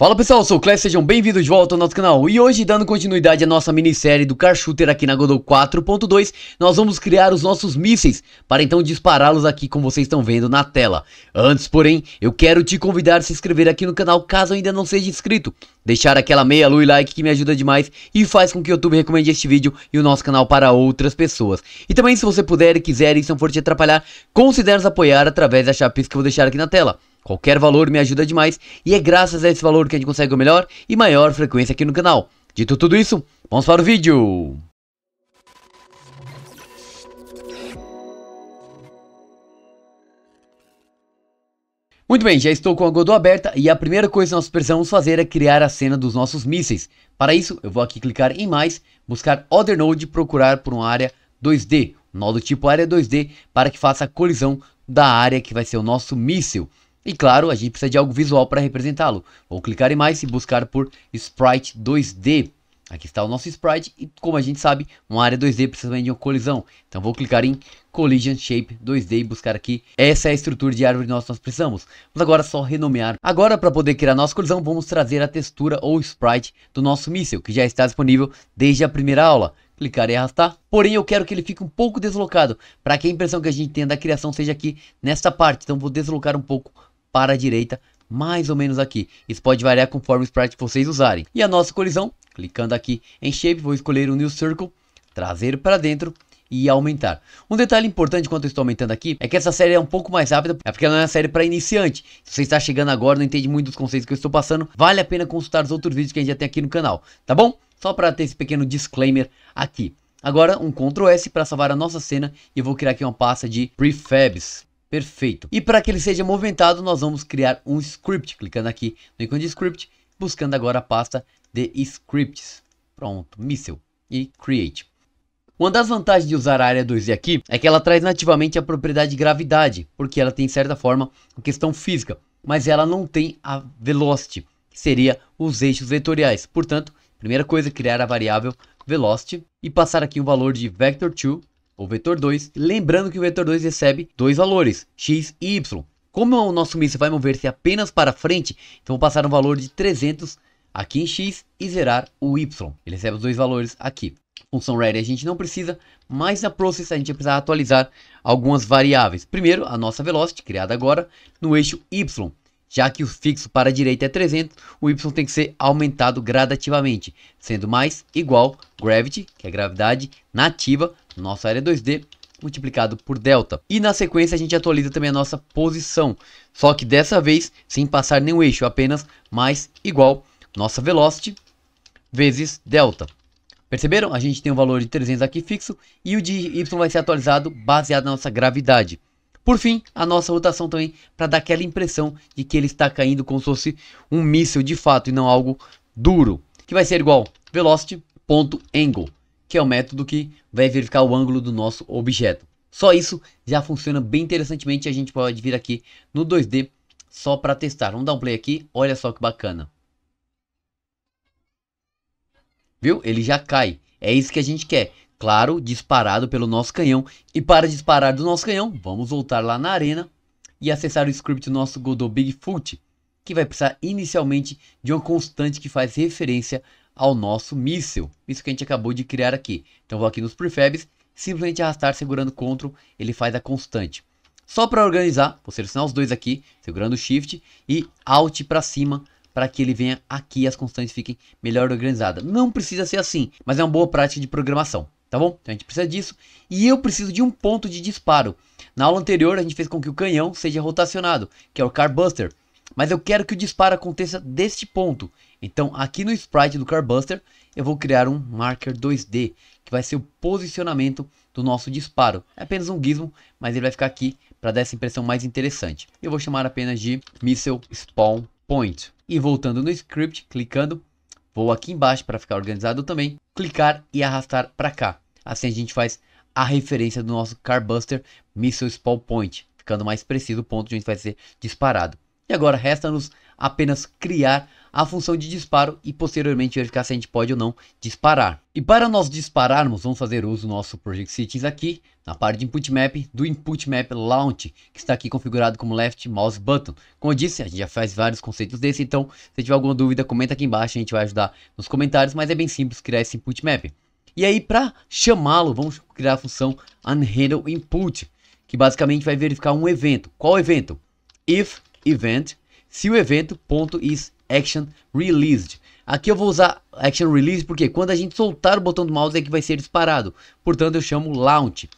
Fala pessoal, sou o Clé, sejam bem-vindos de volta ao nosso canal E hoje, dando continuidade à nossa minissérie do Car Shooter aqui na Godot 4.2 Nós vamos criar os nossos mísseis, para então dispará-los aqui como vocês estão vendo na tela Antes, porém, eu quero te convidar a se inscrever aqui no canal caso ainda não seja inscrito Deixar aquela meia lua e like que me ajuda demais E faz com que o YouTube recomende este vídeo e o nosso canal para outras pessoas E também, se você puder e quiser e se não for te atrapalhar Considere nos apoiar através da chapisca que eu vou deixar aqui na tela Qualquer valor me ajuda demais e é graças a esse valor que a gente consegue o melhor e maior frequência aqui no canal. Dito tudo isso, vamos para o vídeo! Muito bem, já estou com a Godot aberta e a primeira coisa que nós precisamos fazer é criar a cena dos nossos mísseis. Para isso, eu vou aqui clicar em mais, buscar Other Node e procurar por uma área 2D, um nó do tipo área 2D, para que faça a colisão da área que vai ser o nosso míssil. E claro, a gente precisa de algo visual para representá-lo. Vou clicar em mais e buscar por Sprite 2D. Aqui está o nosso sprite e como a gente sabe, uma área 2D precisa também de uma colisão. Então vou clicar em Collision Shape 2D e buscar aqui. Essa é a estrutura de árvore que nós, precisamos. Vamos agora só renomear. Agora para poder criar nossa colisão, vamos trazer a textura ou sprite do nosso míssil, que já está disponível desde a primeira aula. Clicar e arrastar. Porém eu quero que ele fique um pouco deslocado, para que a impressão que a gente tenha da criação seja aqui nesta parte. Então vou deslocar um pouco para a direita, mais ou menos aqui. Isso pode variar conforme o sprite que vocês usarem. E a nossa colisão, clicando aqui em Shape, vou escolher o New Circle, trazer para dentro e aumentar. Um detalhe importante quando eu estou aumentando aqui é que essa série é um pouco mais rápida, é porque ela é uma série para iniciante. Se você está chegando agora, não entende muito dos conceitos que eu estou passando, vale a pena consultar os outros vídeos que a gente já tem aqui no canal, tá bom? Só para ter esse pequeno disclaimer aqui. Agora um Ctrl S para salvar a nossa cena e eu vou criar aqui uma pasta de prefabs. Perfeito. E para que ele seja movimentado, nós vamos criar um script. Clicando aqui no ícone de script, buscando agora a pasta de scripts. Pronto, missile e create. Uma das vantagens de usar a área 2D aqui é que ela traz nativamente a propriedade gravidade, porque ela tem, de certa forma, uma questão física, mas ela não tem a velocity, que seria os eixos vetoriais. Portanto, primeira coisa, criar a variável velocity e passar aqui o valor de vector2 ou vetor 2. Lembrando que o vetor 2 recebe dois valores, x e y. Como o nosso míssil vai mover-se apenas para frente, então vou passar um valor de 300 aqui em x e zerar o y. Ele recebe os dois valores aqui. Função ready a gente não precisa, mas na process a gente precisa atualizar algumas variáveis. Primeiro, a nossa velocity, criada agora, no eixo y. Já que o fixo para a direita é 300, o y tem que ser aumentado gradativamente, sendo mais igual gravity, que é a gravidade nativa, nossa área 2D multiplicado por delta. E na sequência a gente atualiza também a nossa posição, só que dessa vez sem passar nenhum eixo, apenas mais igual nossa velocity vezes delta. Perceberam? A gente tem um valor de 300 aqui fixo e o de y vai ser atualizado baseado na nossa gravidade. Por fim, a nossa rotação também para dar aquela impressão de que ele está caindo como se fosse um míssil de fato e não algo duro, que vai ser igual velocity ponto angle que é o método que vai verificar o ângulo do nosso objeto. Só isso já funciona bem interessantemente. A gente pode vir aqui no 2D só para testar. Vamos dar um play aqui. Olha só que bacana. Viu? Ele já cai. É isso que a gente quer. Claro, disparado pelo nosso canhão. E para disparar do nosso canhão, vamos voltar lá na arena e acessar o script do nosso Godot Bigfoot, que vai precisar inicialmente de uma constante que faz referência ao nosso míssil. Isso que a gente acabou de criar aqui. Então vou aqui nos prefabs, simplesmente arrastar segurando Ctrl, ele faz a constante. Só para organizar, vou selecionar os dois aqui, segurando Shift e Alt para cima para que ele venha aqui e as constantes fiquem melhor organizadas. Não precisa ser assim, mas é uma boa prática de programação, tá bom? Então a gente precisa disso. E eu preciso de um ponto de disparo. Na aula anterior a gente fez com que o canhão seja rotacionado, que é o Carbuster. Mas eu quero que o disparo aconteça deste ponto. Então aqui no sprite do Carbuster eu vou criar um marker 2D. Que vai ser o posicionamento do nosso disparo. É apenas um gizmo, mas ele vai ficar aqui para dar essa impressão mais interessante. Eu vou chamar apenas de Missile Spawn Point. E voltando no script, clicando, vou aqui embaixo para ficar organizado também. Clicar e arrastar para cá. Assim a gente faz a referência do nosso Carbuster Missile Spawn Point. Ficando mais preciso o ponto de gente vai ser disparado. E agora resta-nos apenas criar a função de disparo e posteriormente verificar se a gente pode ou não disparar. E para nós dispararmos, vamos fazer uso do nosso Project Settings aqui, na parte de Input Map, do Input Map Launch, que está aqui configurado como Left Mouse Button. Como eu disse, a gente já faz vários conceitos desse, então se tiver alguma dúvida, comenta aqui embaixo, a gente vai ajudar nos comentários, mas é bem simples criar esse Input Map. E aí, para chamá-lo, vamos criar a função Unhandle Input, que basicamente vai verificar um evento. Qual evento? If event, se o evento ponto is action released. Aqui eu vou usar action release porque quando a gente soltar o botão do mouse é que vai ser disparado. Portanto, eu chamo launch.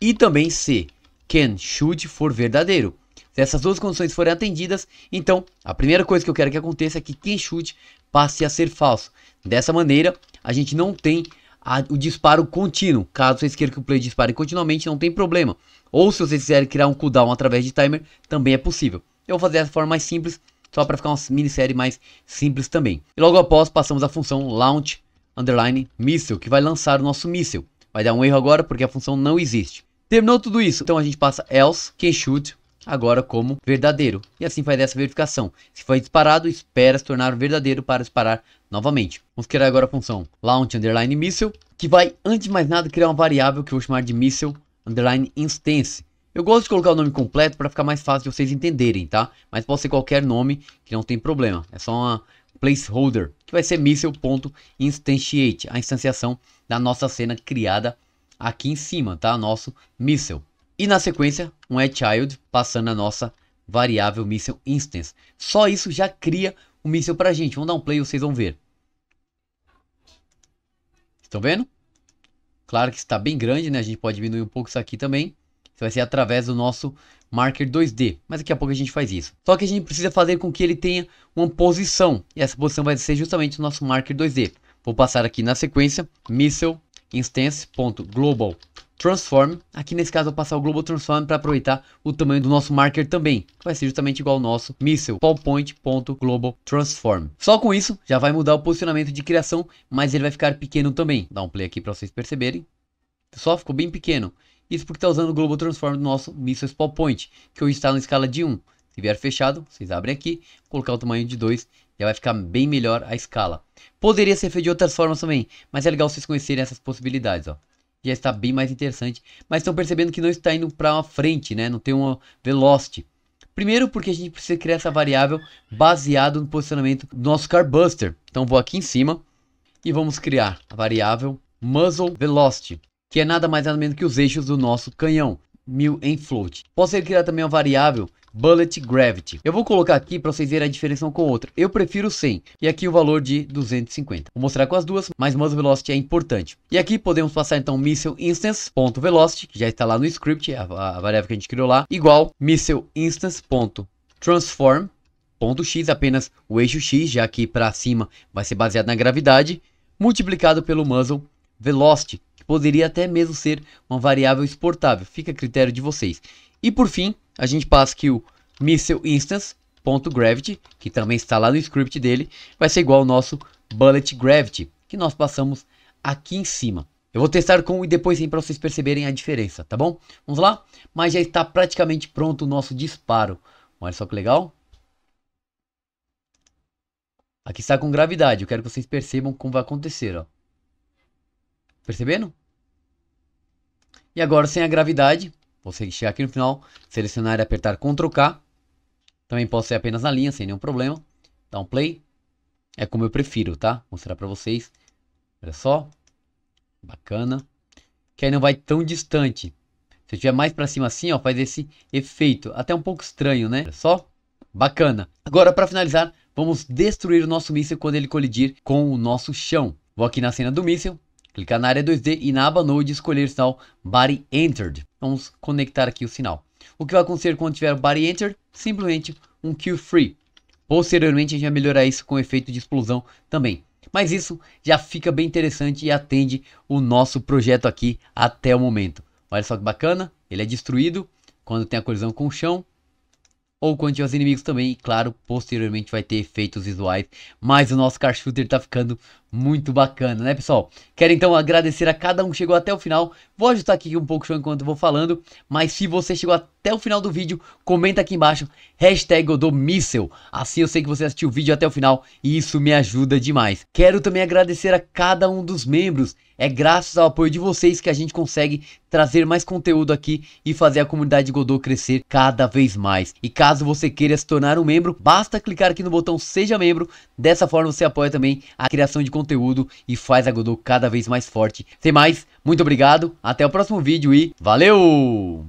E também se can should for verdadeiro. Se essas duas condições forem atendidas, então a primeira coisa que eu quero que aconteça é que can should passe a ser falso. Dessa maneira, a gente não tem a, o disparo contínuo. Caso vocês queiram que o play dispare continuamente, não tem problema. Ou se vocês quiserem criar um cooldown através de timer, também é possível. Eu vou fazer dessa forma mais simples, só para ficar uma minissérie mais simples também. E logo após passamos a função launch underline missile, que vai lançar o nosso míssil. Vai dar um erro agora porque a função não existe. Terminou tudo isso, então a gente passa else que shoot agora como verdadeiro. E assim faz essa verificação. Se foi disparado, espera se tornar verdadeiro para disparar novamente. Vamos criar agora a função launch underline missile, que vai antes de mais nada criar uma variável que eu vou chamar de missile underline instance eu gosto de colocar o nome completo para ficar mais fácil de vocês entenderem, tá? Mas pode ser qualquer nome que não tem problema. É só uma placeholder, que vai ser missile.instantiate, a instanciação da nossa cena criada aqui em cima, tá? Nosso missile. E na sequência, um child passando a nossa variável missile instance. Só isso já cria o um missile a gente. Vamos dar um play e vocês vão ver. Estão vendo? Claro que está bem grande, né? A gente pode diminuir um pouco isso aqui também vai ser através do nosso marker 2D. Mas daqui a pouco a gente faz isso. Só que a gente precisa fazer com que ele tenha uma posição. E essa posição vai ser justamente o nosso marker 2D. Vou passar aqui na sequência, missile instance.global transform. Aqui nesse caso eu vou passar o global transform para aproveitar o tamanho do nosso marker também, que vai ser justamente igual ao nosso missile PowerPoint.global transform. Só com isso já vai mudar o posicionamento de criação, mas ele vai ficar pequeno também. Dá um play aqui para vocês perceberem. Só ficou bem pequeno. Isso porque está usando o Global Transform do nosso Missiles PowerPoint, que hoje está na escala de 1. Se vier fechado, vocês abrem aqui, colocar o tamanho de 2, já vai ficar bem melhor a escala. Poderia ser feito de outras formas também, mas é legal vocês conhecerem essas possibilidades, ó. Já está bem mais interessante, mas estão percebendo que não está indo para a frente, né? Não tem uma velocity. Primeiro porque a gente precisa criar essa variável baseado no posicionamento do nosso Carbuster. Então vou aqui em cima e vamos criar a variável muzzle velocity que é nada mais nada menos que os eixos do nosso canhão, 1000 em float. Posso criar também uma variável Bullet Gravity. Eu vou colocar aqui para vocês verem a diferença com outra. Eu prefiro 100 e aqui o valor de 250. Vou mostrar com as duas, mas Muzzle Velocity é importante. E aqui podemos passar então Missile Instance.Velocity, que já está lá no script, a, a, variável que a gente criou lá, igual Missile instance.transform.x, Ponto X, apenas o eixo X, já que para cima vai ser baseado na gravidade, multiplicado pelo muzzle velocity, poderia até mesmo ser uma variável exportável. Fica a critério de vocês. E por fim, a gente passa que o missile instance.gravity, que também está lá no script dele, vai ser igual ao nosso bullet gravity, que nós passamos aqui em cima. Eu vou testar com e depois sim para vocês perceberem a diferença, tá bom? Vamos lá? Mas já está praticamente pronto o nosso disparo. Olha só que legal. Aqui está com gravidade, eu quero que vocês percebam como vai acontecer, ó. Percebendo? E agora sem a gravidade, você chegar aqui no final, selecionar e apertar Ctrl K. Também posso ser apenas na linha, sem nenhum problema. Dá um play. É como eu prefiro, tá? Vou mostrar pra vocês. Olha só. Bacana. Que aí não vai tão distante. Se eu tiver mais pra cima assim, ó, faz esse efeito. Até um pouco estranho, né? Olha só. Bacana. Agora, pra finalizar, vamos destruir o nosso míssil quando ele colidir com o nosso chão. Vou aqui na cena do míssil clicar na área 2D e na aba Node escolher o sinal Body Entered. Vamos conectar aqui o sinal. O que vai acontecer quando tiver Body Entered? Simplesmente um Kill Free. Posteriormente a gente vai melhorar isso com efeito de explosão também. Mas isso já fica bem interessante e atende o nosso projeto aqui até o momento. Olha só que bacana, ele é destruído quando tem a colisão com o chão ou quando tiver os inimigos também. E claro, posteriormente vai ter efeitos visuais, mas o nosso car shooter tá ficando muito bacana, né, pessoal? Quero então agradecer a cada um que chegou até o final. Vou ajustar aqui um pouco o show enquanto eu vou falando, mas se você chegou até o final do vídeo, comenta aqui embaixo hashtag Assim eu sei que você assistiu o vídeo até o final e isso me ajuda demais. Quero também agradecer a cada um dos membros. É graças ao apoio de vocês que a gente consegue trazer mais conteúdo aqui e fazer a comunidade Godot crescer cada vez mais. E caso você queira se tornar um membro, basta clicar aqui no botão Seja Membro. Dessa forma você apoia também a criação de conteúdo conteúdo e faz a Godot cada vez mais forte. Sem mais, muito obrigado, até o próximo vídeo e valeu!